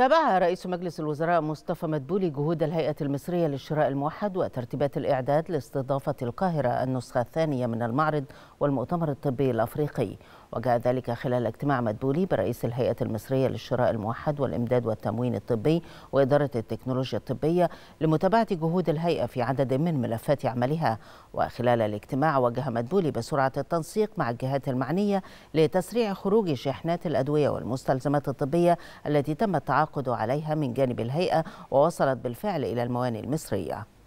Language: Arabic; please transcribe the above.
تابع رئيس مجلس الوزراء مصطفى مدبولي جهود الهيئة المصرية للشراء الموحد وترتيبات الإعداد لاستضافة القاهرة النسخة الثانية من المعرض والمؤتمر الطبي الأفريقي وجاء ذلك خلال اجتماع مدبولي برئيس الهيئة المصرية للشراء الموحد والإمداد والتموين الطبي وإدارة التكنولوجيا الطبية لمتابعة جهود الهيئة في عدد من ملفات عملها وخلال الاجتماع وجه مدبولي بسرعة التنسيق مع الجهات المعنية لتسريع خروج شحنات الأدوية والمستلزمات الطبية التي تم التعاقد التعاقد عليها من جانب الهيئة ووصلت بالفعل إلى الموانئ المصرية